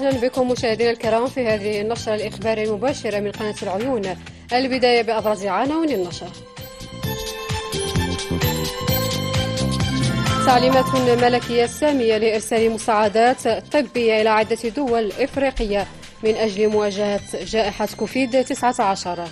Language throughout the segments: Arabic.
أهلا بكم مشاهدينا الكرام في هذه النشرة الإخبارية المباشرة من قناة العيون البداية بأبرز عناوين النشر تعليمات ملكية سامية لإرسال مساعدات طبية إلى عدة دول إفريقية من أجل مواجهة جائحة كوفيد 19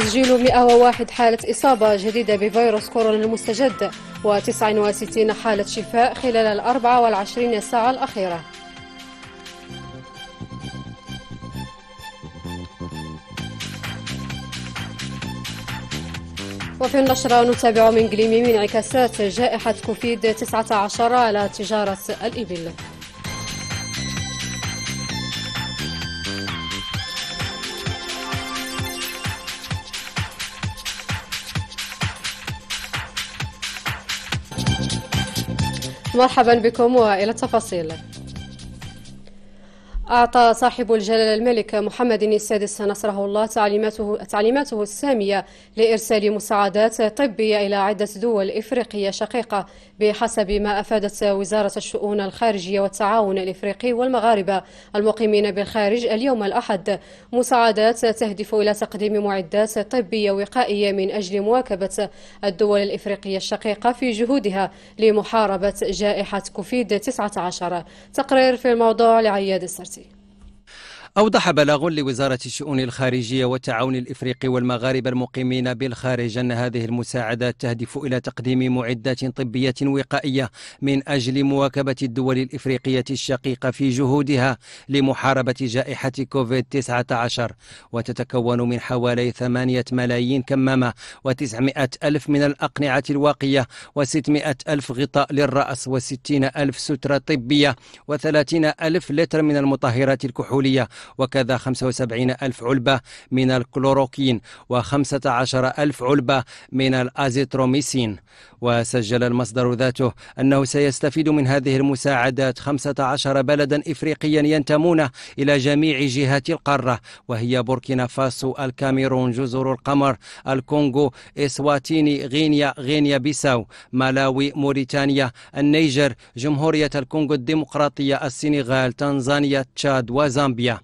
تسجيل 101 حالة إصابة جديدة بفيروس كورونا المستجد و69 حالة شفاء خلال ال 24 ساعة الأخيرة وفي النشرة نتابع من جليمي من انعكاسات جائحة كوفيد 19 على تجارة الإبل مرحبا بكم والى التفاصيل أعطى صاحب الجلالة الملك محمد السادس نصره الله تعليماته, تعليماته السامية لإرسال مساعدات طبية إلى عدة دول إفريقية شقيقة بحسب ما أفادت وزارة الشؤون الخارجية والتعاون الإفريقي والمغاربة المقيمين بالخارج اليوم الأحد مساعدات تهدف إلى تقديم معدات طبية وقائية من أجل مواكبة الدول الإفريقية الشقيقة في جهودها لمحاربة جائحة كوفيد 19 تقرير في الموضوع لعياد السرتي أوضح بلاغ لوزارة الشؤون الخارجية والتعاون الإفريقي والمغاربة المقيمين بالخارج أن هذه المساعدات تهدف إلى تقديم معدات طبية وقائية من أجل مواكبة الدول الإفريقية الشقيقة في جهودها لمحاربة جائحة كوفيد-19 وتتكون من حوالي 8 ملايين كمامة و900 ألف من الأقنعة الواقية و600 ألف غطاء للرأس ألف سترة طبية ألف لتر من المطهرات الكحولية وكذا 75 ألف علبة من الكلوروكين و15 ألف علبة من الأزيتروميسين وسجل المصدر ذاته أنه سيستفيد من هذه المساعدات 15 بلدا إفريقيا ينتمون إلى جميع جهات القارة وهي بوركينا فاسو الكاميرون جزر القمر الكونغو إسواتيني غينيا غينيا بيساو مالاوي موريتانيا النيجر جمهورية الكونغو الديمقراطية السنغال تنزانيا تشاد وزامبيا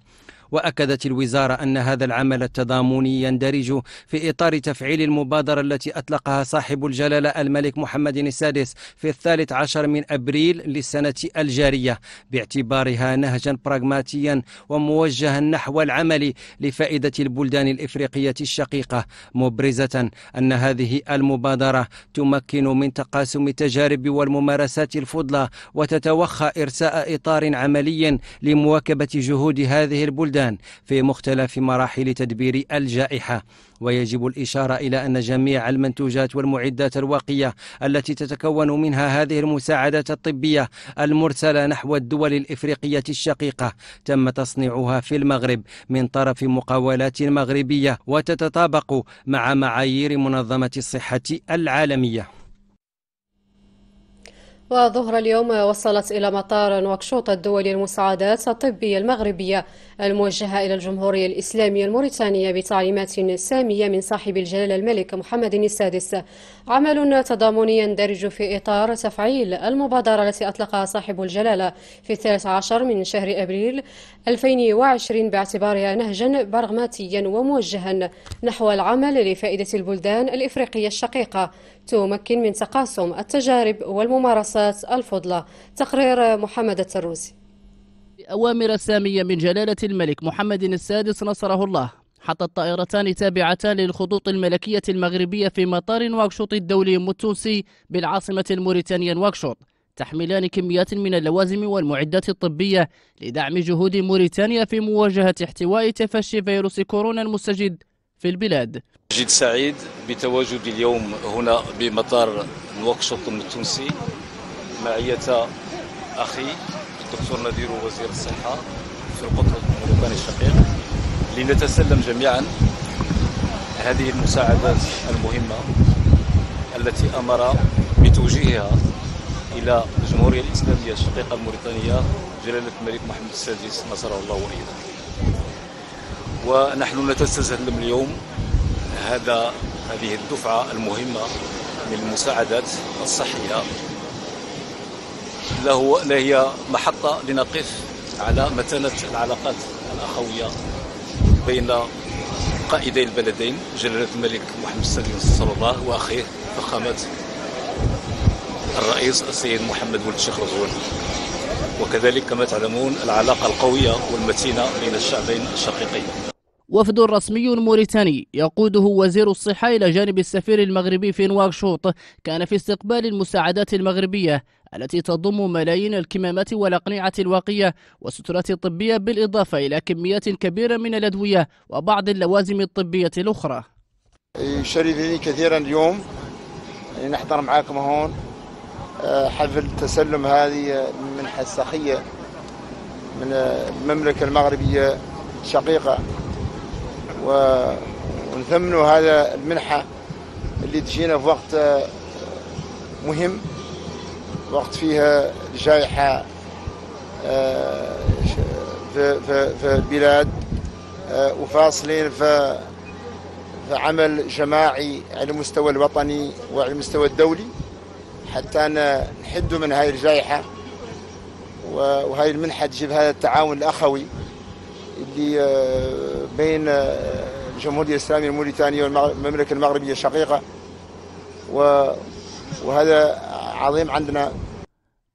وأكدت الوزارة أن هذا العمل التضامني يندرج في إطار تفعيل المبادرة التي أطلقها صاحب الجلالة الملك محمد السادس في الثالث عشر من أبريل للسنة الجارية باعتبارها نهجا براغماتيا وموجها نحو العمل لفائدة البلدان الإفريقية الشقيقة مبرزة أن هذه المبادرة تمكن من تقاسم التجارب والممارسات الفضلى وتتوخى إرساء إطار عملي لمواكبة جهود هذه البلدان البلدان في مختلف مراحل تدبير الجائحة ويجب الإشارة إلى أن جميع المنتوجات والمعدات الواقية التي تتكون منها هذه المساعدات الطبية المرسلة نحو الدول الإفريقية الشقيقة تم تصنيعها في المغرب من طرف مقاولات مغربية وتتطابق مع معايير منظمة الصحة العالمية وظهر اليوم وصلت إلى مطار نواكشوط الدولي المساعدات الطبية المغربية الموجهة إلى الجمهورية الإسلامية الموريتانية بتعليمات سامية من صاحب الجلالة الملك محمد السادس عمل تضامني يندرج في إطار تفعيل المبادرة التي أطلقها صاحب الجلالة في الثالث عشر من شهر أبريل 2020 باعتبارها نهجا برغماتيا وموجها نحو العمل لفائدة البلدان الإفريقية الشقيقة تمكن من تقاسم التجارب والممارسات الفضلة تقرير محمد التروزي أوامر سامية من جلالة الملك محمد السادس نصره الله حتى الطائرتان تابعتان للخطوط الملكية المغربية في مطار نواكشوط الدولي التونسي بالعاصمة الموريتانية نواكشوط تحملان كميات من اللوازم والمعدات الطبية لدعم جهود موريتانيا في مواجهة احتواء تفشي فيروس كورونا المستجد في البلاد جد سعيد بتواجد اليوم هنا بمطار نواكشوط التونسي معية أخي الدكتور نذير وزير الصحة في القطر الأمريكاني الشقيق لنتسلم جميعا هذه المساعدات المهمة التي أمر بتوجيهها إلى الجمهورية الإسلامية الشقيقة الموريتانية جلالة الملك محمد السادس نصره الله وإيده ونحن نتسلم اليوم هذا هذه الدفعة المهمة من المساعدات الصحية له هي محطة لنقف على متانة العلاقات الأخوية بين قائدي البلدين جلالة الملك محمد السادس نصر الله وأخيه فخامة الرئيس السيد محمد ولد الشيخ رضوان وكذلك كما تعلمون العلاقة القوية والمتينة بين الشعبين الشقيقين وفد رسمي موريتاني يقوده وزير الصحة إلى جانب السفير المغربي في نواكشوط كان في استقبال المساعدات المغربية التي تضم ملايين الكمامات والأقنعة الواقية والسترات الطبية بالإضافة إلى كميات كبيرة من الأدوية وبعض اللوازم الطبية الأخرى يشرفني كثيرا اليوم نحضر معاكم هون آه، حفل تسلم هذه المنحة السخية من آه، المملكة المغربية الشقيقة ونثمنوا هذا المنحة اللي تجينا في وقت آه، مهم وقت فيها جائحة آه، في, في, في البلاد آه، وفاصلين في عمل جماعي على المستوى الوطني وعلى المستوى الدولي حتى نحدوا من هذه الجائحة وهذه المنحة تجيب هذا التعاون الأخوي اللي آه، بين آه، الجمهوريه الاسلاميه الموريتانيه والمملكه المغربيه الشقيقه وهذا عظيم عندنا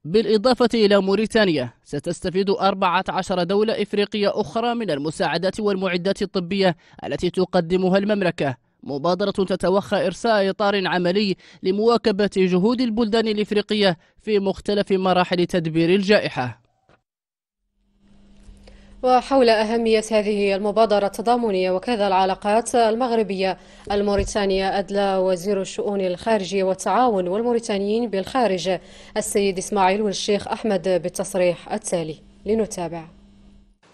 بالإضافة إلى موريتانيا ستستفيد 14 دولة إفريقية أخرى من المساعدات والمعدات الطبية التي تقدمها المملكة مبادرة تتوخى إرساء إطار عملي لمواكبة جهود البلدان الإفريقية في مختلف مراحل تدبير الجائحة وحول أهمية هذه المبادرة التضامنية وكذا العلاقات المغربية الموريتانية أدلى وزير الشؤون الخارجية والتعاون والموريتانيين بالخارج السيد إسماعيل والشيخ أحمد بالتصريح التالي لنتابع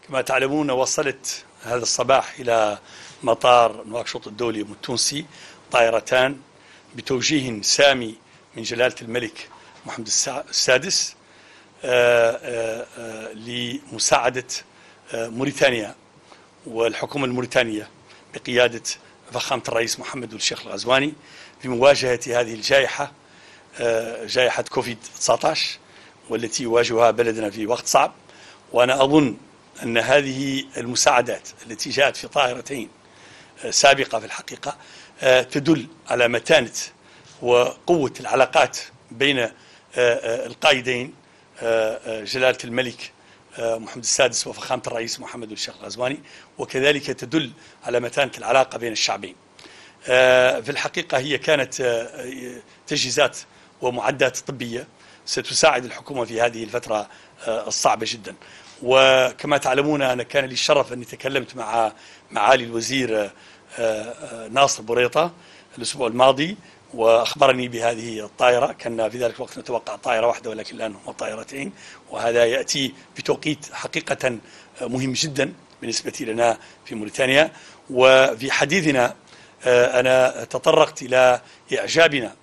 كما تعلمون وصلت هذا الصباح إلى مطار نواكشوط الدولي التونسي طائرتان بتوجيه سامي من جلالة الملك محمد السادس آه، آه، آه، لمساعدة موريتانيا والحكومة الموريتانية بقيادة فخامة الرئيس محمد والشيخ الغزواني في مواجهه هذه الجائحة آه، جائحة كوفيد 19 والتي يواجهها بلدنا في وقت صعب وأنا أظن أن هذه المساعدات التي جاءت في طائرتين آه، سابقة في الحقيقة آه، تدل على متانة وقوة العلاقات بين القائدين جلالة الملك آه، محمد السادس وفخامة الرئيس محمد بن الشيخ الغزواني وكذلك تدل على متانة العلاقة بين الشعبين آه، في الحقيقة هي كانت آه، تجهيزات ومعدات طبية ستساعد الحكومة في هذه الفترة الصعبة جدا وكما تعلمون أنا كان لي الشرف أني تكلمت مع معالي الوزير ناصر بوريطة الأسبوع الماضي وأخبرني بهذه الطائرة كنا في ذلك الوقت نتوقع طائرة واحدة ولكن الآن هما طائرتين وهذا يأتي بتوقيت حقيقة مهم جدا بالنسبة لنا في موريتانيا وفي حديثنا آه، أنا تطرقت إلى إعجابنا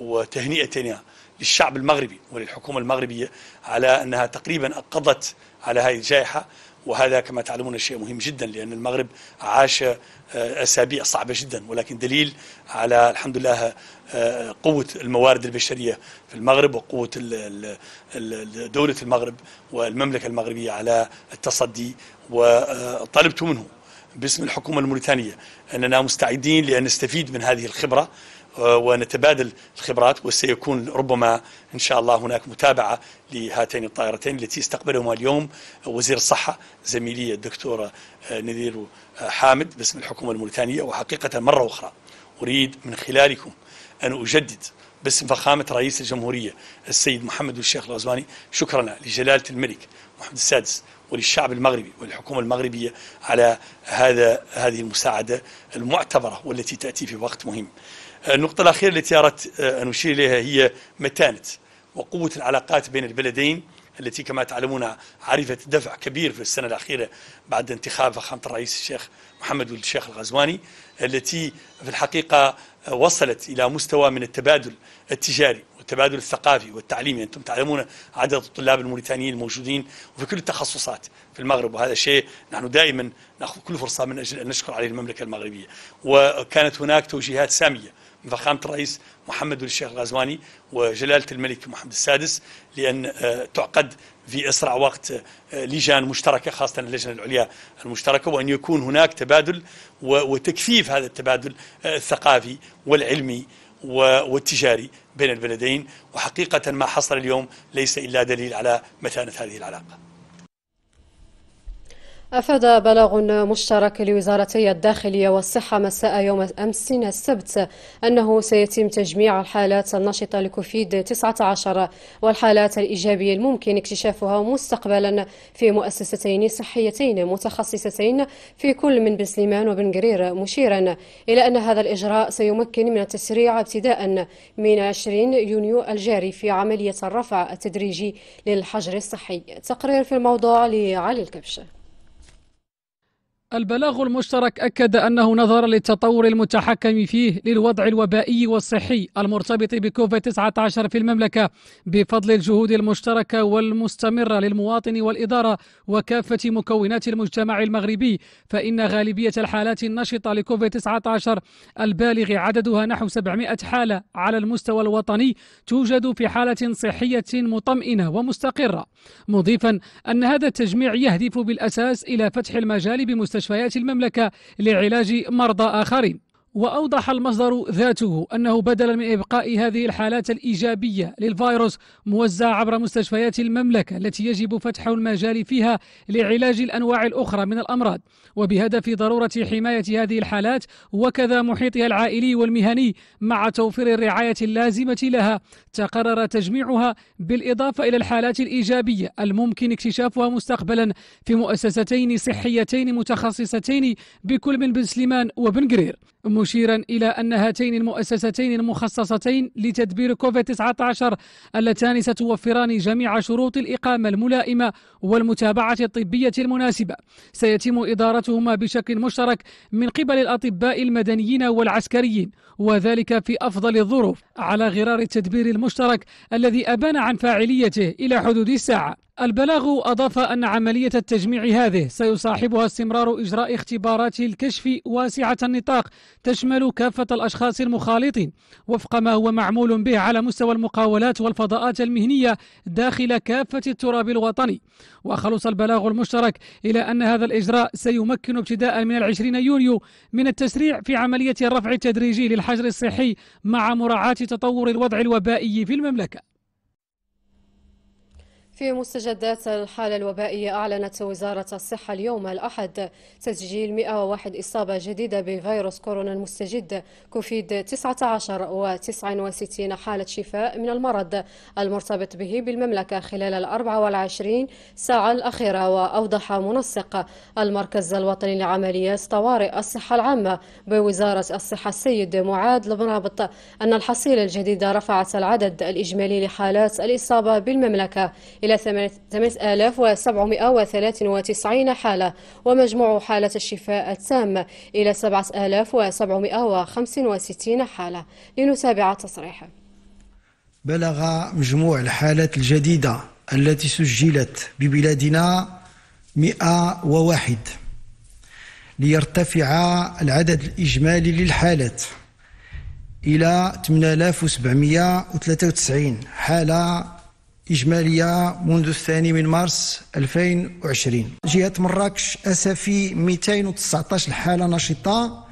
وتهنئتنا للشعب المغربي وللحكومة المغربية على أنها تقريبا أقضت على هذه الجائحة وهذا كما تعلمون شيء مهم جدا لأن المغرب عاش آه، أسابيع صعبة جدا ولكن دليل على الحمد لله آه، قوة الموارد البشرية في المغرب وقوة دولة المغرب والمملكة المغربية على التصدي وطلبت منه باسم الحكومة الموريتانية أننا مستعدين لأن نستفيد من هذه الخبرة آه، ونتبادل الخبرات وسيكون ربما إن شاء الله هناك متابعة لهاتين الطائرتين التي استقبلهما اليوم وزير الصحة زميلي الدكتورة آه، نذير آه، حامد باسم الحكومة الموريتانية وحقيقة مرة أخرى أريد من خلالكم أن أجدد باسم فخامة رئيس الجمهورية السيد محمد الشيخ الغزواني شكرا لجلالة الملك محمد السادس وللشعب المغربي والحكومة المغربية على هذا هذه المساعدة المعتبرة والتي تأتي في وقت مهم النقطة الأخيرة التي أردت آه، أن أشير إليها هي متانة وقوة العلاقات بين البلدين التي كما تعلمون عرفت دفع كبير في السنة الأخيرة بعد انتخاب فخامة الرئيس الشيخ محمد ولد الشيخ الغزواني التي في الحقيقة آه، وصلت إلى مستوى من التبادل التجاري والتبادل الثقافي والتعليمي أنتم تعلمون عدد الطلاب الموريتانيين الموجودين وفي كل التخصصات في المغرب وهذا شيء نحن دائما نأخذ كل فرصة من أجل أن نشكر عليه المملكة المغربية وكانت هناك توجيهات سامية فخامة الرئيس محمد بن الشيخ الغزواني وجلالة الملك محمد السادس لأن آه، تعقد في أسرع وقت آه، لجان مشتركة خاصة اللجنة العليا المشتركة وأن يكون هناك تبادل وتكثيف هذا التبادل آه، الثقافي والعلمي والتجاري بين البلدين وحقيقة ما حصل اليوم ليس إلا دليل على متانة هذه العلاقة أفاد بلاغ مشترك لوزارتي الداخلية والصحة مساء يوم أمس السبت أنه سيتم تجميع الحالات النشطة لكوفيد 19 والحالات الإيجابية الممكن اكتشافها مستقبلا في مؤسستين صحيتين متخصصتين في كل من بسليمان قرير مشيرا إلى أن هذا الإجراء سيمكن من التسريع ابتداء من 20 يونيو الجاري في عملية الرفع التدريجي للحجر الصحي تقرير في الموضوع لعلي الكبشه البلاغ المشترك أكد أنه نظرا للتطور المتحكم فيه للوضع الوبائي والصحي المرتبط بكوفيد-19 في المملكة بفضل الجهود المشتركة والمستمرة للمواطن والإدارة وكافة مكونات المجتمع المغربي فإن غالبية الحالات النشطة لكوفيد-19 البالغ عددها نحو 700 حالة على المستوى الوطني توجد في حالة صحية مطمئنة ومستقرة مضيفا أن هذا التجميع يهدف بالأساس إلى فتح المجال بمستقبل مستشفيات المملكة لعلاج مرضى آخرين وأوضح المصدر ذاته أنه بدلا من إبقاء هذه الحالات الإيجابية للفيروس موزعة عبر مستشفيات المملكة التي يجب فتح المجال فيها لعلاج الأنواع الأخرى من الأمراض وبهدف ضرورة حماية هذه الحالات وكذا محيطها العائلي والمهني مع توفير الرعاية اللازمة لها تقرر تجميعها بالإضافة إلى الحالات الإيجابية الممكن اكتشافها مستقبلا في مؤسستين صحيتين متخصصتين بكل من بن سليمان وبن قرير مشيرا إلى أن هاتين المؤسستين المخصصتين لتدبير كوفيد-19 اللتان ستوفران جميع شروط الإقامة الملائمة والمتابعة الطبية المناسبة سيتم إدارتهما بشكل مشترك من قبل الأطباء المدنيين والعسكريين وذلك في أفضل الظروف على غرار التدبير المشترك الذي أبان عن فاعليته إلى حدود الساعة البلاغ أضاف أن عملية التجميع هذه سيصاحبها استمرار إجراء اختبارات الكشف واسعة النطاق تشمل كافة الأشخاص المخالطين وفق ما هو معمول به على مستوى المقاولات والفضاءات المهنية داخل كافة التراب الوطني وخلص البلاغ المشترك إلى أن هذا الإجراء سيمكن ابتداء من العشرين يونيو من التسريع في عملية الرفع التدريجي للحجر الصحي مع مراعاة تطور الوضع الوبائي في المملكة في مستجدات الحالة الوبائية أعلنت وزارة الصحة اليوم الأحد تسجيل 101 إصابة جديدة بفيروس كورونا المستجد كوفيد 19 و69 حالة شفاء من المرض المرتبط به بالمملكة خلال ال 24 ساعة الأخيرة وأوضح منسق المركز الوطني لعمليات طوارئ الصحة العامة بوزارة الصحة السيد معاد المرابط أن الحصيلة الجديدة رفعت العدد الإجمالي لحالات الإصابة بالمملكة إلى إلى 8793 حالة ومجموع حالة الشفاء التام إلى 7765 حالة لنتابع التصريح بلغ مجموع الحالات الجديدة التي سجلت ببلادنا 101 ليرتفع العدد الإجمالي للحالات إلى 8793 حالة إجمالية منذ الثاني من مارس 2020 جهة مراكش أسفي 219 حالة نشطة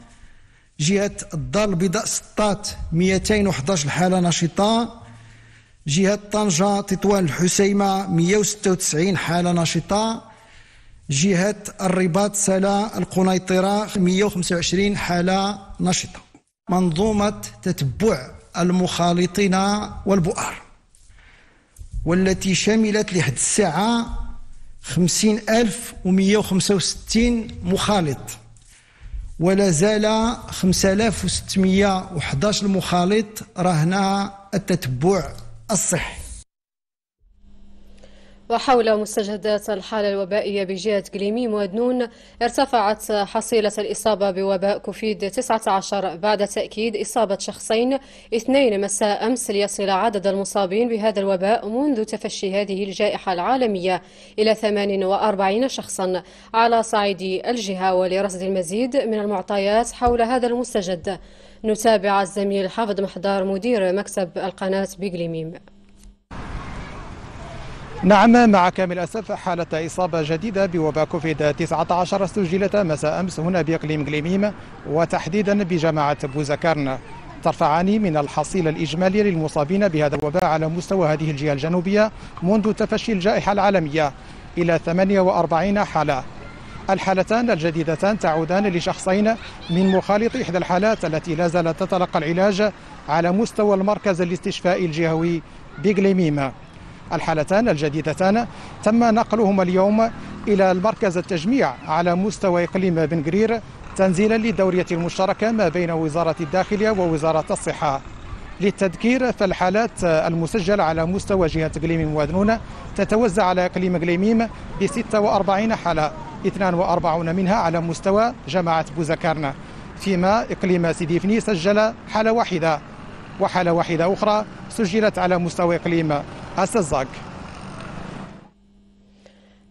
جهة الدار البيضاء سطات 211 حالة نشطة جهة طنجة تطوان الحسيمة 196 حالة نشطة جهة الرباط سلا القنيطرة 125 حالة نشطة منظومة تتبع المخالطين والبؤر والتي شملت لحد الساعة 50165 مخالط ولا زال 5611 مخالط رهنا التتبع الصحي وحول مستجدات الحالة الوبائية بجهة جليميم ودنون ارتفعت حصيلة الإصابة بوباء كوفيد 19 بعد تأكيد إصابة شخصين اثنين مساء أمس ليصل عدد المصابين بهذا الوباء منذ تفشي هذه الجائحة العالمية إلى 48 شخصا على صعيد الجهة ولرصد المزيد من المعطيات حول هذا المستجد نتابع الزميل حافظ محضار مدير مكتب القناة بجليميم نعم مع كامل أسف حالة إصابة جديدة بوباء كوفيد 19 سجلت مساء أمس هنا بإقليم غليميم وتحديدا بجماعة بوزكرن ترفعان من الحصيلة الإجمالية للمصابين بهذا الوباء على مستوى هذه الجهة الجنوبية منذ تفشي الجائحة العالمية إلى 48 حالة الحالتان الجديدتان تعودان لشخصين من مخالط إحدى الحالات التي لا زالت تتلقى العلاج على مستوى المركز الاستشفائي الجهوي بغليميم الحالتان الجديدتان تم نقلهما اليوم إلى المركز التجميع على مستوى إقليم بن قرير تنزيلا للدورية المشتركة ما بين وزارة الداخلية ووزارة الصحة للتذكير فالحالات المسجلة على مستوى جهة قليميم وذنونة تتوزع على إقليم قليميم ب 46 حالة 42 منها على مستوى جماعة بوزكرنا فيما إقليم سيدي فني سجل حالة واحدة وحالة واحدة أخرى سجلت على مستوى إقليم هسه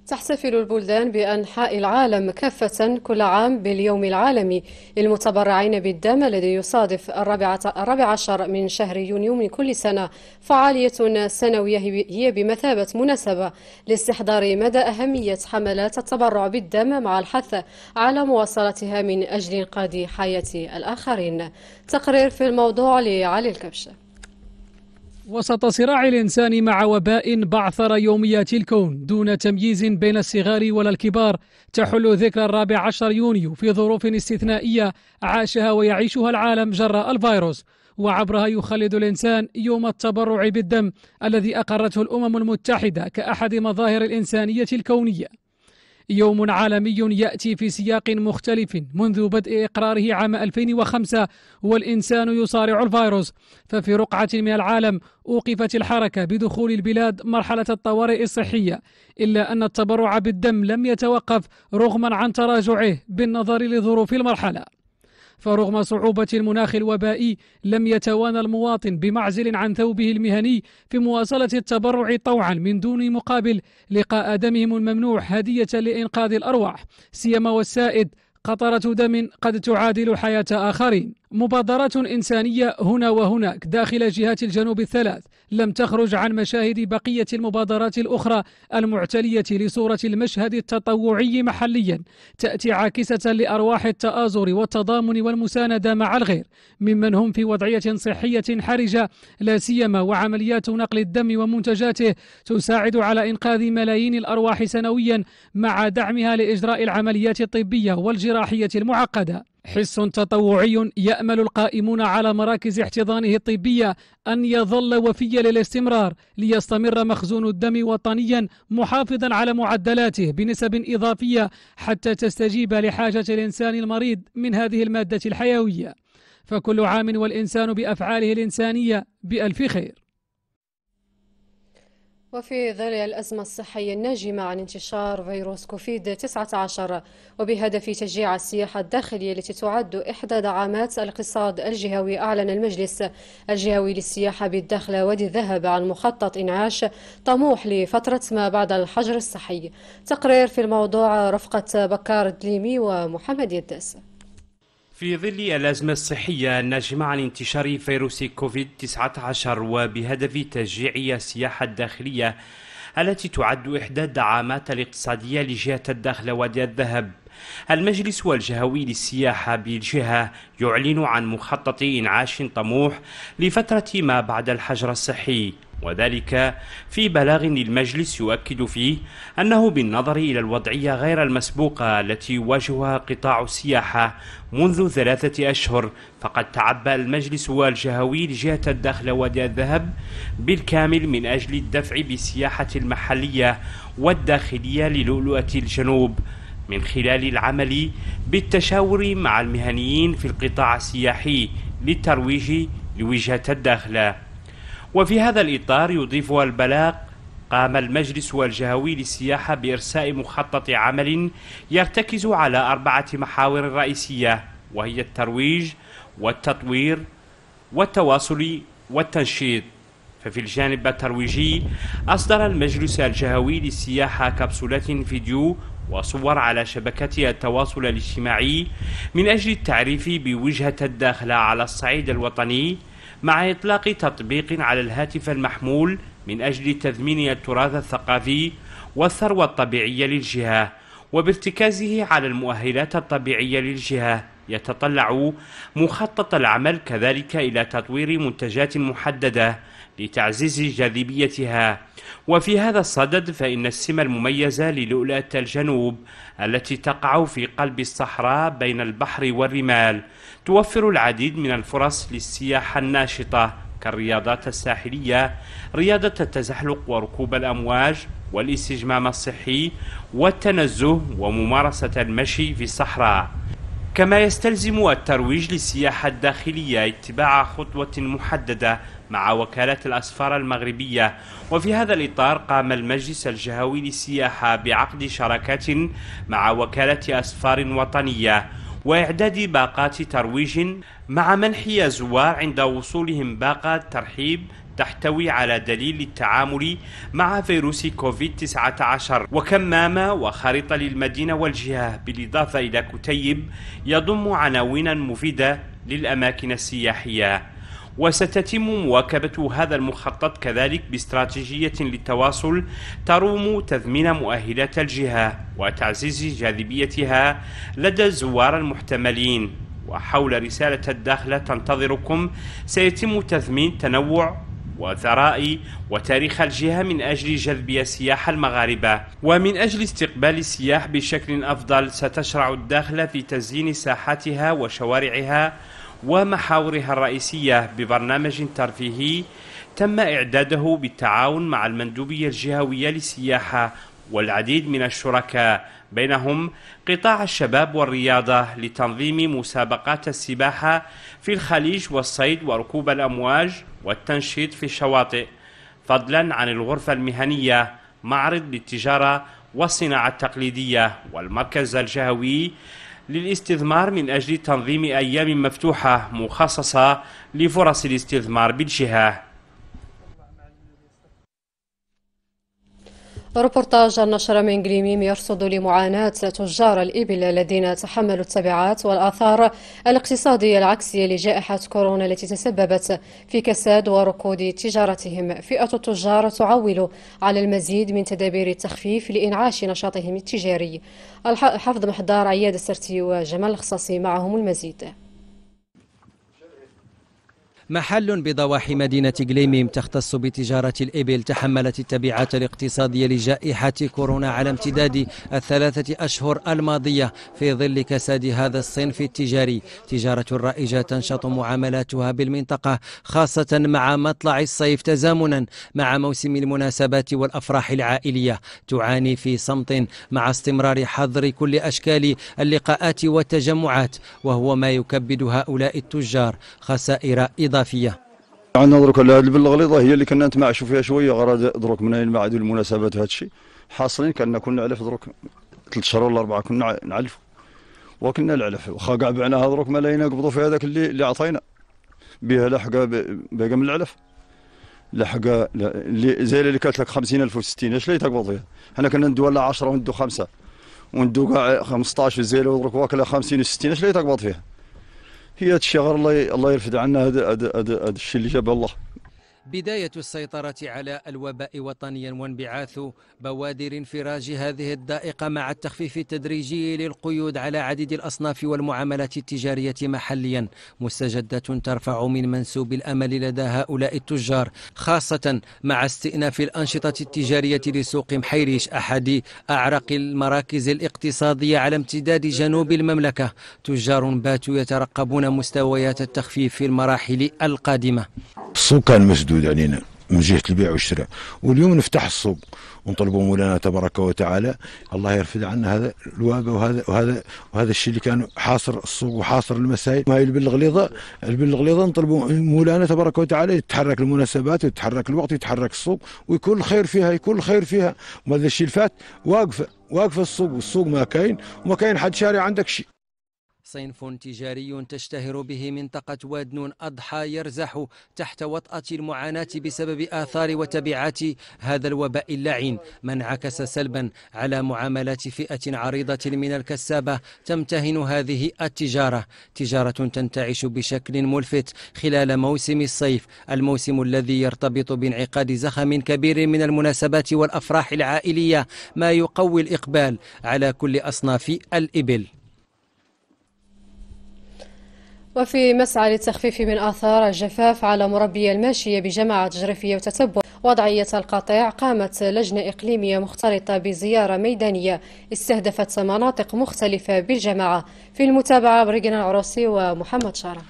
تحتفل البلدان بأنحاء العالم كافة كل عام باليوم العالمي للمتبرعين بالدم الذي يصادف الرابع عشر من شهر يونيو من كل سنة فعالية سنوية هي بمثابة مناسبة لاستحضار مدى أهمية حملات التبرع بالدم مع الحث على مواصلتها من أجل إنقاذ حياة الآخرين تقرير في الموضوع لعلي الكبشه وسط صراع الإنسان مع وباء بعثر يوميات الكون دون تمييز بين الصغار ولا الكبار تحل ذكرى الرابع عشر يونيو في ظروف استثنائية عاشها ويعيشها العالم جراء الفيروس وعبرها يخلد الإنسان يوم التبرع بالدم الذي أقرته الأمم المتحدة كأحد مظاهر الإنسانية الكونية يوم عالمي يأتي في سياق مختلف منذ بدء إقراره عام 2005 والإنسان يصارع الفيروس ففي رقعة من العالم أوقفت الحركة بدخول البلاد مرحلة الطوارئ الصحية إلا أن التبرع بالدم لم يتوقف رغما عن تراجعه بالنظر لظروف المرحلة فرغم صعوبة المناخ الوبائي لم يتوانى المواطن بمعزل عن ثوبه المهني في مواصلة التبرع طوعا من دون مقابل لقاء دمهم الممنوع هدية لإنقاذ الأرواح سيما والسائد قطرة دم قد تعادل حياة آخرين مبادرات إنسانية هنا وهناك داخل جهات الجنوب الثلاث لم تخرج عن مشاهد بقية المبادرات الأخرى المعتلية لصورة المشهد التطوعي محليا تأتي عاكسة لأرواح التآزر والتضامن والمساندة مع الغير ممن هم في وضعية صحية حرجة لا سيما وعمليات نقل الدم ومنتجاته تساعد على إنقاذ ملايين الأرواح سنويا مع دعمها لإجراء العمليات الطبية والجراحية المعقدة حس تطوعي يأمل القائمون على مراكز احتضانه الطبية أن يظل وفي للاستمرار ليستمر مخزون الدم وطنيا محافظا على معدلاته بنسب إضافية حتى تستجيب لحاجة الإنسان المريض من هذه المادة الحيوية فكل عام والإنسان بأفعاله الإنسانية بألف خير وفي ظل الأزمة الصحية الناجمة عن انتشار فيروس كوفيد 19 وبهدف تشجيع السياحة الداخلية التي تعد إحدى دعامات الاقتصاد الجهوي أعلن المجلس الجهوي للسياحة بالداخل وادي الذهب عن مخطط إنعاش طموح لفترة ما بعد الحجر الصحي تقرير في الموضوع رفقة بكار الدليمي ومحمد يدس في ظل الأزمة الصحية الناجمة عن انتشار فيروس كوفيد-19 وبهدف تشجيع السياحة الداخلية التي تعد إحدى الدعامات الاقتصادية لجهة الدخل وادي الذهب المجلس الجهوي للسياحة بالجهة يعلن عن مخطط إنعاش طموح لفترة ما بعد الحجر الصحي وذلك في بلاغ للمجلس يؤكد فيه أنه بالنظر إلى الوضعية غير المسبوقة التي يواجهها قطاع السياحة منذ ثلاثة أشهر فقد تعبى المجلس والجهوي لجهة الدخل وادي الذهب بالكامل من أجل الدفع بالسياحة المحلية والداخلية للؤلؤة الجنوب من خلال العمل بالتشاور مع المهنيين في القطاع السياحي للترويج لوجهة الداخله وفي هذا الإطار يضيف البلاغ قام المجلس الجهوي للسياحة بإرساء مخطط عمل يرتكز على أربعة محاور رئيسية وهي الترويج والتطوير والتواصل والتنشيط ففي الجانب الترويجي أصدر المجلس الجهوي للسياحة كبسولات فيديو وصور على شبكة التواصل الاجتماعي من أجل التعريف بوجهة الداخلة على الصعيد الوطني مع إطلاق تطبيق على الهاتف المحمول من أجل تذمين التراث الثقافي والثروة الطبيعية للجهة وبارتكازه على المؤهلات الطبيعية للجهة يتطلع مخطط العمل كذلك إلى تطوير منتجات محددة لتعزيز جاذبيتها وفي هذا الصدد فإن السمة المميزة للؤلؤة الجنوب التي تقع في قلب الصحراء بين البحر والرمال توفر العديد من الفرص للسياحة الناشطة كالرياضات الساحلية رياضة التزحلق وركوب الأمواج والاستجمام الصحي والتنزه وممارسة المشي في الصحراء كما يستلزم الترويج للسياحة الداخلية اتباع خطوة محددة مع وكالة الأسفار المغربية وفي هذا الإطار قام المجلس الجهوي للسياحة بعقد شراكات مع وكالة أسفار وطنية وإعداد باقات ترويج مع منح الزوار عند وصولهم باقة ترحيب تحتوي على دليل التعامل مع فيروس كوفيد-19 وكمامة وخريطة للمدينة والجهة بالإضافة إلى كتيب يضم عناوين مفيدة للأماكن السياحية وستتم مواكبة هذا المخطط كذلك باستراتيجية للتواصل تروم تثمين مؤهلات الجهة وتعزيز جاذبيتها لدى الزوار المحتملين وحول رسالة الداخلة تنتظركم سيتم تثمين تنوع وثراء وتاريخ الجهة من أجل جذب السياح المغاربة ومن أجل استقبال السياح بشكل أفضل ستشرع الداخلة في تزيين ساحاتها وشوارعها ومحاورها الرئيسية ببرنامج ترفيهي تم إعداده بالتعاون مع المندوبية الجهوية للسياحة والعديد من الشركاء بينهم قطاع الشباب والرياضة لتنظيم مسابقات السباحة في الخليج والصيد وركوب الأمواج والتنشيط في الشواطئ فضلا عن الغرفة المهنية معرض للتجارة والصناعة التقليدية والمركز الجهوي للاستثمار من أجل تنظيم أيام مفتوحة مخصصة لفرص الاستثمار بالجهة روبورتاج النشر من غريميم يرصد لمعاناة تجار الإبل الذين تحملوا التبعات والآثار الاقتصادية العكسية لجائحة كورونا التي تسببت في كساد وركود تجارتهم فئة التجار تعول على المزيد من تدابير التخفيف لإنعاش نشاطهم التجاري حفظ محضار عياد السرتي وجمال الخصاصي معهم المزيد محل بضواحي مدينة غليميم تختص بتجارة الإبل تحملت التبعات الاقتصادية لجائحة كورونا على امتداد الثلاثة أشهر الماضية في ظل كساد هذا الصنف التجاري تجارة رائجة تنشط معاملاتها بالمنطقة خاصة مع مطلع الصيف تزامنا مع موسم المناسبات والأفراح العائلية تعاني في صمت مع استمرار حظر كل أشكال اللقاءات والتجمعات وهو ما يكبد هؤلاء التجار خسائر إضافية الاضافيه عندنا يعني دروك هذه البله الغليظه هي اللي كنا نتمعشوا فيها شويه غير دروك منين ما عادوا المناسبات وهذا الشيء حاصلين كنا كنا علف دروك ثلاث شهور ولا اربعه كنا نعلفوا وكنا العلف واخا كاع بعناها دروك ملايين قبضوا في هذاك اللي اللي عطينا بها لحقه باقي من العلف لحقه اللي زي اللي قالت لك 50000 و60 اش اللي تقبض فيها حنا كنا ندو لا 10 وندو خمسه وندو كاع 15 زي دروك واكله 50 و60 اش اللي تقبض فيها هي هذا الشيء الله الله يرفد عنا هذا هذا الشيء اللي جابه الله بداية السيطرة على الوباء وطنيا وانبعاث بوادر انفراج هذه الضائقة مع التخفيف التدريجي للقيود على عديد الأصناف والمعاملات التجارية محليا مستجدة ترفع من منسوب الأمل لدى هؤلاء التجار خاصة مع استئناف الأنشطة التجارية لسوق محيريش أحد أعرق المراكز الاقتصادية على امتداد جنوب المملكة تجار باتوا يترقبون مستويات التخفيف في المراحل القادمة السوق كان مسدود موجود علينا يعني من جهه البيع والشراء واليوم نفتح السوق ونطلبوا مولانا تبارك وتعالى الله يرفد عنا هذا الواقع وهذا وهذا وهذا الشيء اللي كان حاصر السوق وحاصر المسائل ما البل الغليظه البل الغليظه نطلبوا مولانا تبارك وتعالى يتحرك المناسبات ويتحرك الوقت ويتحرك السوق ويكون الخير فيها يكون الخير فيها وهذا الشيء اللي فات واقفه واقفه السوق والسوق ما كاين وما كاين حد شاري عندك شيء صنف تجاري تشتهر به منطقة وادنون أضحى يرزح تحت وطأة المعاناة بسبب آثار وتبعات هذا الوباء اللعين ما انعكس سلبا على معاملات فئة عريضة من الكسابة تمتهن هذه التجارة تجارة تنتعش بشكل ملفت خلال موسم الصيف الموسم الذي يرتبط بانعقاد زخم كبير من المناسبات والأفراح العائلية ما يقوي الإقبال على كل أصناف الإبل وفي مسعى للتخفيف من آثار الجفاف على مربي الماشية بجماعة جرفية وتتبع وضعية القطيع قامت لجنة إقليمية مختلطة بزيارة ميدانية استهدفت مناطق مختلفة بالجماعة في المتابعة بريغنا العروسي ومحمد شارع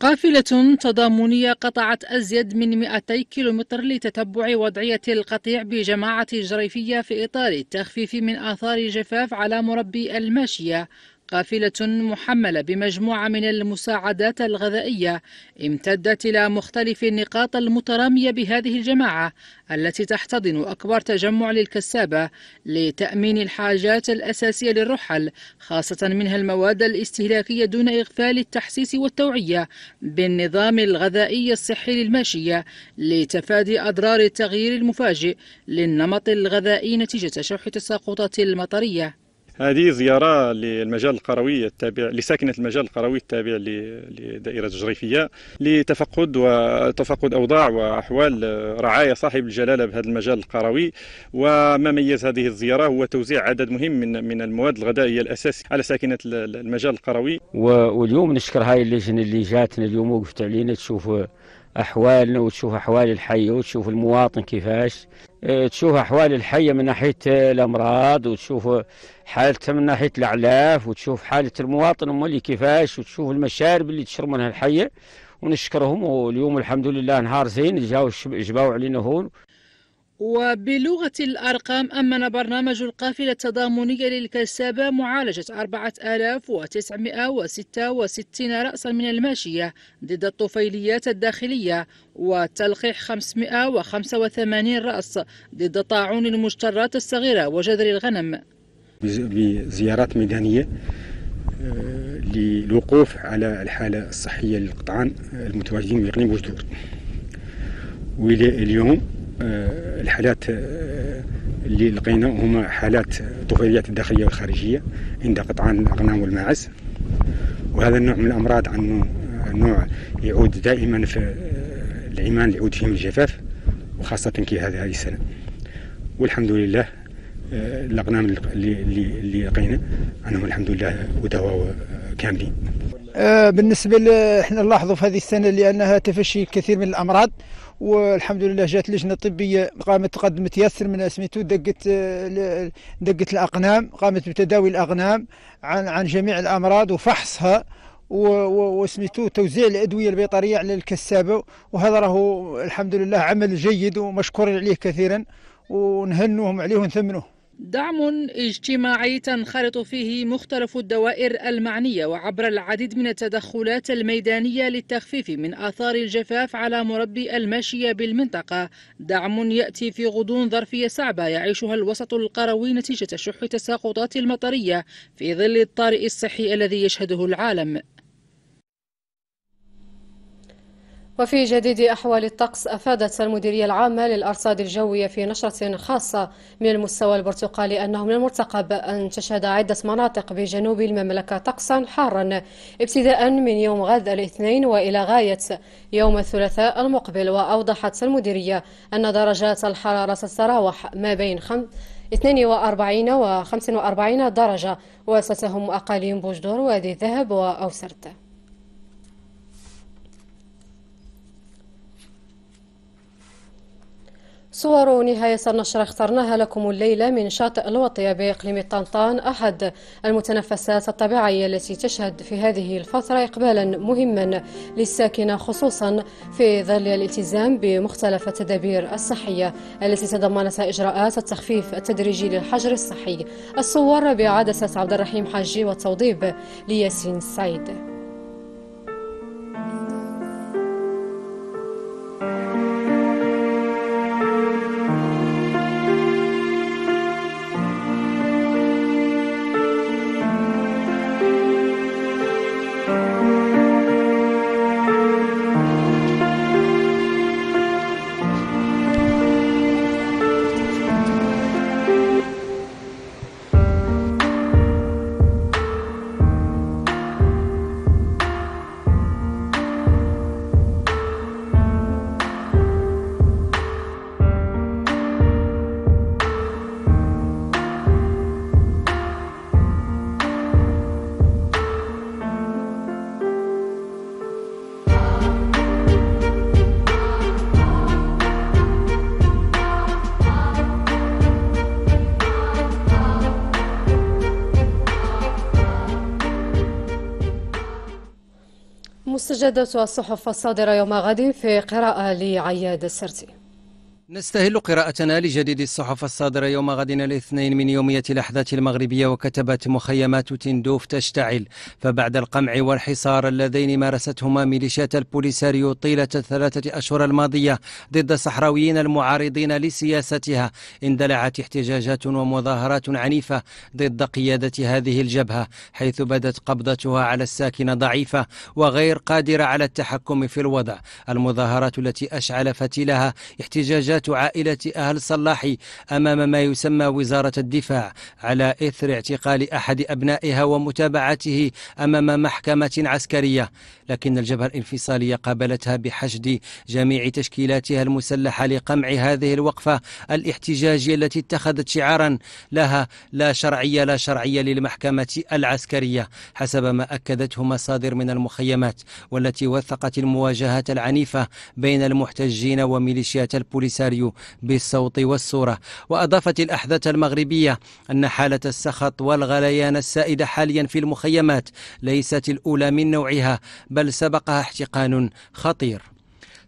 قافلة تضامنية قطعت أزيد من 200 كيلومتر لتتبع وضعية القطيع بجماعة جريفية في إطار التخفيف من آثار جفاف على مربي الماشية قافلة محملة بمجموعة من المساعدات الغذائية امتدت إلى مختلف النقاط المترامية بهذه الجماعة التي تحتضن أكبر تجمع للكسابة لتأمين الحاجات الأساسية للرحل خاصة منها المواد الاستهلاكية دون إغفال التحسيس والتوعية بالنظام الغذائي الصحي للماشية لتفادي أضرار التغيير المفاجئ للنمط الغذائي نتيجة شح التساقطات المطرية هذه زيارة للمجال القروي التابع لساكنة المجال القروي التابع لدائرة الجريفية لتفقد وتفقد أوضاع وأحوال رعايا صاحب الجلالة بهذا المجال القروي وما ميز هذه الزيارة هو توزيع عدد مهم من من المواد الغذائية الأساسية على ساكنة المجال القروي واليوم نشكر هاي اللجنة اللي جاتنا اليوم وقفت علينا تشوف احوالنا وتشوف احوال الحي وتشوف المواطن كيفاش إيه، تشوف احوال الحيه من ناحيه الامراض وتشوف حالته من ناحيه الاعلاف وتشوف حاله المواطن امال كيفاش وتشوف المشارب اللي تشرب منها الحيه ونشكرهم واليوم الحمد لله نهار زين جاو جباو علينا هون وبلغة الأرقام أمن برنامج القافلة التضامنية للكسابة معالجة 4966 رأسا من الماشية ضد الطفيليات الداخلية وتلقيح 585 رأس ضد طاعون المجترات الصغيرة وجذر الغنم بزيارات ميدانية آه، للوقوف على الحالة الصحية للقطعان المتواجدين بإقليم بوجدور واليوم آه، الحالات آه، اللي لقينا هما حالات طفيليات الداخلية والخارجية عند قطعان الأغنام والماعز وهذا النوع من الأمراض عنه نوع يعود دائما في آه، العمان يعود فيهم الجفاف وخاصة كي هذه السنة والحمد لله الأغنام اللي اللي لقينا عنهم الحمد لله ودواء كاملين بالنسبة احنا نلاحظوا في هذه السنة لأنها تفشي كثير من الأمراض والحمد لله جات لجنه طبيه قامت قدمت ياسر من سميتو دقت دقت الاقنام قامت بتداوي الاقنام عن عن جميع الامراض وفحصها وسميتو توزيع الادويه البيطريه على الكسابه وهذا راهو الحمد لله عمل جيد ومشكور عليه كثيرا ونهنوهم عليه ونثمنوه دعم اجتماعي تنخرط فيه مختلف الدوائر المعنية وعبر العديد من التدخلات الميدانية للتخفيف من آثار الجفاف على مربي الماشية بالمنطقة دعم يأتي في غضون ظرفية صعبة يعيشها الوسط القروي نتيجة شح التساقطات المطرية في ظل الطارئ الصحي الذي يشهده العالم وفي جديد أحوال الطقس أفادت المديرية العامة للأرصاد الجوية في نشرة خاصة من المستوى البرتقالي أنه من المرتقب أن تشهد عدة مناطق بجنوب المملكة طقسا حارا ابتداء من يوم غد الاثنين وإلى غاية يوم الثلاثاء المقبل وأوضحت المديرية أن درجات الحرارة تتراوح ما بين 42 و 45 درجة وستهم أقاليم بوجدور وادي ذهب وأوسرت صور نهاية النشر اخترناها لكم الليلة من شاطئ الوطية بإقليم طنطان أحد المتنفسات الطبيعية التي تشهد في هذه الفترة إقبالا مهما للساكنة خصوصا في ظل الالتزام بمختلف التدابير الصحية التي تضمنتها إجراءات التخفيف التدريجي للحجر الصحي الصور بعدسة عبد الرحيم حاجي والتوضيب لياسين السعيد تتجدد الصحف الصادرة يوم غد في قراءة لعياد السرسي نستهل قراءتنا لجديد الصحف الصادرة يوم غد الاثنين من يومية الأحداث المغربية وكتبت مخيمات تندوف تشتعل فبعد القمع والحصار اللذين مارستهما ميليشيات البوليساريو طيلة الثلاثة أشهر الماضية ضد الصحراويين المعارضين لسياستها اندلعت احتجاجات ومظاهرات عنيفة ضد قيادة هذه الجبهة حيث بدت قبضتها على الساكنة ضعيفة وغير قادرة على التحكم في الوضع المظاهرات التي أشعل فتيلها احتجاجات احتجاجات عائلة أهل صلاحي أمام ما يسمى وزارة الدفاع على إثر اعتقال أحد أبنائها ومتابعته أمام محكمة عسكرية لكن الجبهة الانفصالية قابلتها بحشد جميع تشكيلاتها المسلحة لقمع هذه الوقفة الاحتجاجية التي اتخذت شعارا لها لا شرعية لا شرعية للمحكمة العسكرية حسب ما أكدته مصادر من المخيمات والتي وثقت المواجهات العنيفة بين المحتجين وميليشيات البوليسات السيناريو بالصوت والصورة وأضافت الأحداث المغربية أن حالة السخط والغليان السائدة حاليا في المخيمات ليست الأولى من نوعها بل سبقها احتقان خطير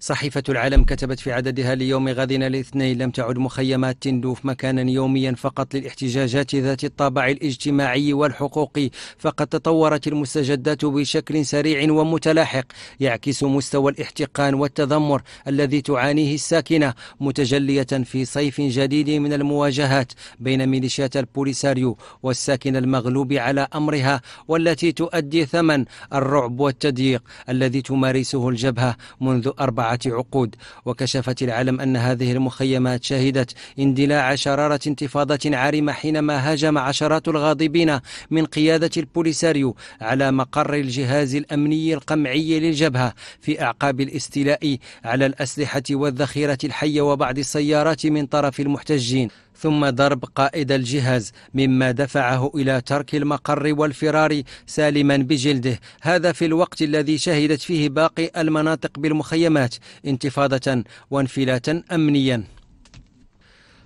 صحيفة العالم كتبت في عددها ليوم غدنا الاثنين لم تعد مخيمات تندوف مكانا يوميا فقط للاحتجاجات ذات الطابع الاجتماعي والحقوقي فقد تطورت المستجدات بشكل سريع ومتلاحق يعكس مستوى الاحتقان والتذمر الذي تعانيه الساكنة متجلية في صيف جديد من المواجهات بين ميليشيات البوليساريو والساكنة المغلوب على أمرها والتي تؤدي ثمن الرعب والتضييق الذي تمارسه الجبهة منذ أربع عقود وكشفت العلم أن هذه المخيمات شهدت اندلاع شرارة انتفاضة عارمة حينما هاجم عشرات الغاضبين من قيادة البوليساريو على مقر الجهاز الأمني القمعي للجبهة في أعقاب الاستيلاء على الأسلحة والذخيرة الحية وبعض السيارات من طرف المحتجين ثم ضرب قائد الجهاز مما دفعه إلى ترك المقر والفرار سالما بجلده هذا في الوقت الذي شهدت فيه باقي المناطق بالمخيمات انتفاضة وانفلاتا أمنيا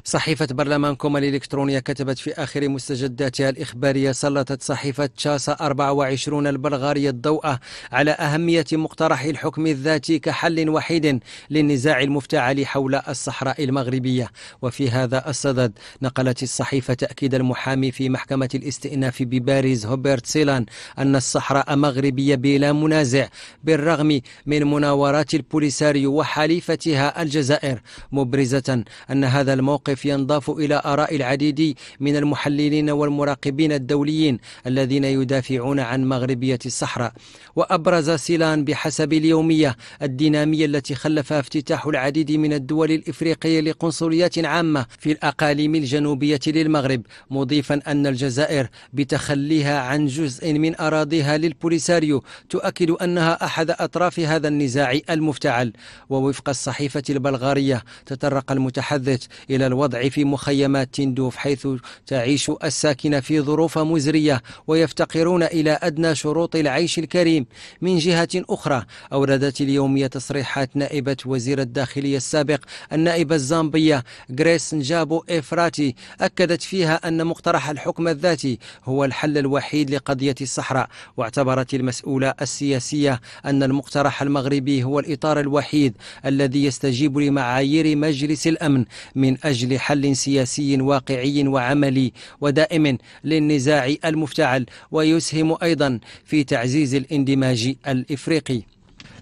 صحيفة برلمانكم الإلكترونية كتبت في آخر مستجداتها الإخبارية سلطت صحيفة تشاسا 24 البلغارية الضوء على أهمية مقترح الحكم الذاتي كحل وحيد للنزاع المفتعل حول الصحراء المغربية وفي هذا الصدد نقلت الصحيفة تأكيد المحامي في محكمة الاستئناف بباريس هوبرت سيلان أن الصحراء مغربية بلا منازع بالرغم من مناورات البوليساريو وحليفتها الجزائر مبرزة أن هذا الموقف الموقف ينضاف إلى آراء العديد من المحللين والمراقبين الدوليين الذين يدافعون عن مغربية الصحراء وأبرز سيلان بحسب اليومية الدينامية التي خلفها افتتاح العديد من الدول الإفريقية لقنصليات عامة في الأقاليم الجنوبية للمغرب مضيفا أن الجزائر بتخليها عن جزء من أراضيها للبوليساريو تؤكد أنها أحد أطراف هذا النزاع المفتعل ووفق الصحيفة البلغارية تطرق المتحدث إلى الوضع الوضع في مخيمات تندوف حيث تعيش الساكنة في ظروف مزرية ويفتقرون إلى أدنى شروط العيش الكريم من جهة أخرى أوردت اليومية تصريحات نائبة وزير الداخلية السابق النائبة الزامبية غريس نجابو إفراتي أكدت فيها أن مقترح الحكم الذاتي هو الحل الوحيد لقضية الصحراء واعتبرت المسؤولة السياسية أن المقترح المغربي هو الإطار الوحيد الذي يستجيب لمعايير مجلس الأمن من أجل لحل سياسي واقعي وعملي ودائم للنزاع المفتعل ويسهم أيضا في تعزيز الاندماج الإفريقي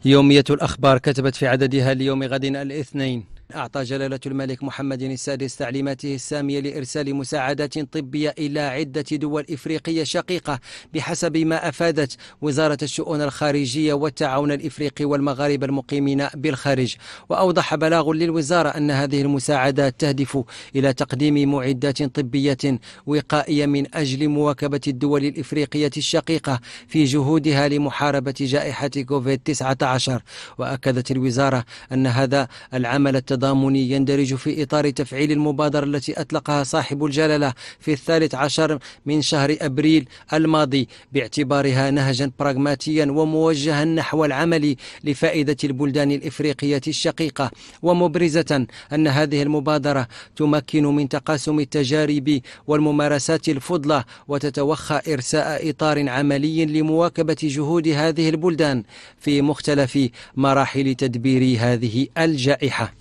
يومية الأخبار كتبت في عددها ليوم غد الاثنين أعطى جلالة الملك محمد السادس تعليماته السامية لإرسال مساعدات طبية إلى عدة دول إفريقية شقيقة بحسب ما أفادت وزارة الشؤون الخارجية والتعاون الإفريقي والمغاربة المقيمين بالخارج وأوضح بلاغ للوزارة أن هذه المساعدات تهدف إلى تقديم معدات طبية وقائية من أجل مواكبة الدول الإفريقية الشقيقة في جهودها لمحاربة جائحة كوفيد-19 وأكدت الوزارة أن هذا العمل التدريبي تضامني يندرج في إطار تفعيل المبادرة التي أطلقها صاحب الجلالة في الثالث عشر من شهر أبريل الماضي باعتبارها نهجا براغماتيا وموجها نحو العمل لفائدة البلدان الإفريقية الشقيقة ومبرزة أن هذه المبادرة تمكن من تقاسم التجارب والممارسات الفضلة وتتوخى إرساء إطار عملي لمواكبة جهود هذه البلدان في مختلف مراحل تدبير هذه الجائحة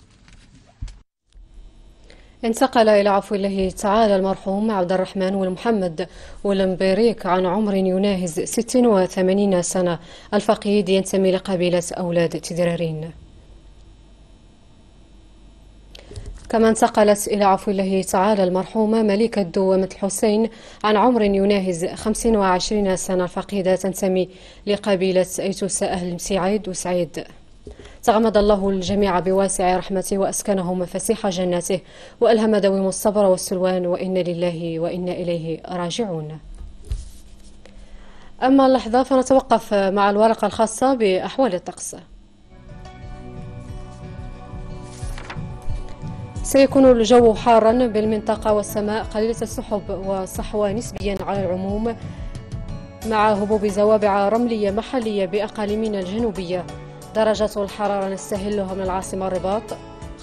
انتقل إلى عفو الله تعالى المرحوم عبد الرحمن والمحمد ولمبيريك عن عمر يناهز 86 سنة الفقيد ينتمي لقبيلة أولاد تدرارين كما انتقلت إلى عفو الله تعالى المرحومة مليكة دوامة الحسين عن عمر يناهز 25 سنة الفقيدة تنتمي لقبيلة أيتوس أهل مسيعيد وسعيد تغمد الله الجميع بواسع رحمته وأسكنهم فسيح جناته وألهم دويم الصبر والسلوان وإنا لله وإنا إليه راجعون أما اللحظة فنتوقف مع الورقة الخاصة بأحوال الطقس سيكون الجو حارا بالمنطقة والسماء قليلة السحب وصحوة نسبيا على العموم مع هبوب زوابع رملية محلية بأقاليمنا الجنوبية درجة الحرارة نستهلها من العاصمة الرباط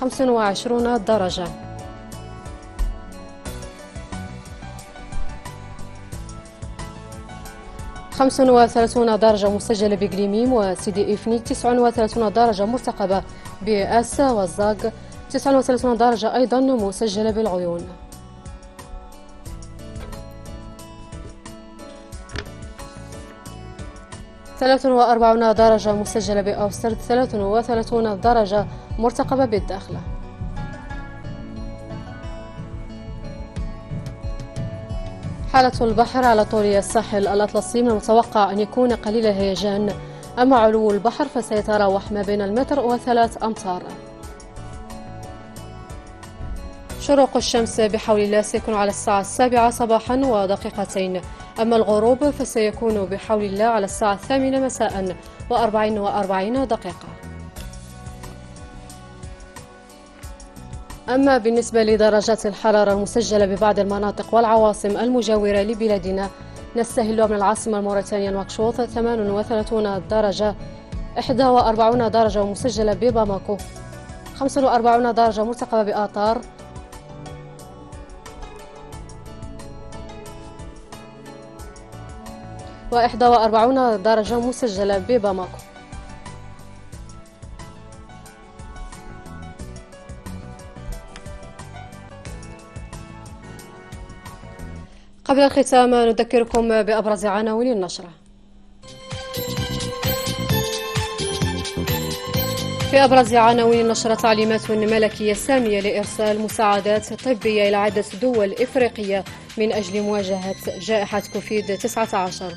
25 درجة خمس وثلاثون درجة مسجلة بقليميم وسيدي إفني تسع وثلاثون درجة مرتقبة بأس والزاق تسع وثلاثون درجة أيضا مسجلة بالعيون 43 درجة مسجلة بأوسترد 33 درجة مرتقبة بالداخلة حالة البحر على طول الساحل الأطلسي من المتوقع أن يكون قليل الهيجان أما علو البحر فسيتراوح ما بين المتر وثلاث أمتار شروق الشمس بحول الله سيكون على الساعة السابعة صباحا ودقيقتين أما الغروب فسيكون بحول الله على الساعة الثامنة مساء وأربعين وأربعين دقيقة أما بالنسبة لدرجات الحرارة المسجلة ببعض المناطق والعواصم المجاورة لبلادنا نستهل من العاصمة الموريتانية نواكشوط 38 درجة 41 درجة مسجلة بباماكو 45 درجة مرتقبة بآطار و41 درجة مسجلة بباماكو قبل الختام نذكركم بأبرز عناوين النشرة في أبرز عناوين النشرة تعليمات ملكية سامية لإرسال مساعدات طبية إلى عدة دول إفريقية من أجل مواجهة جائحة كوفيد 19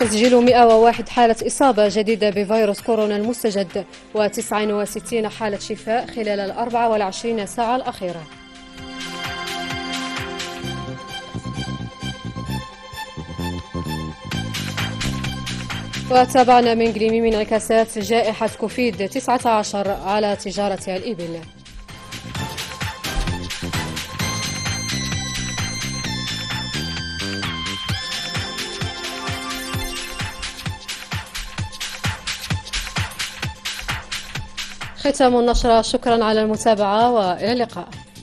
تسجيل 101 حالة إصابة جديدة بفيروس كورونا المستجد و69 حالة شفاء خلال ال 24 ساعة الأخيرة وتابعنا من جريمي من انعكاسات جائحة كوفيد 19 على تجارة الإبل ختام النشرة شكرا على المتابعة وإلى اللقاء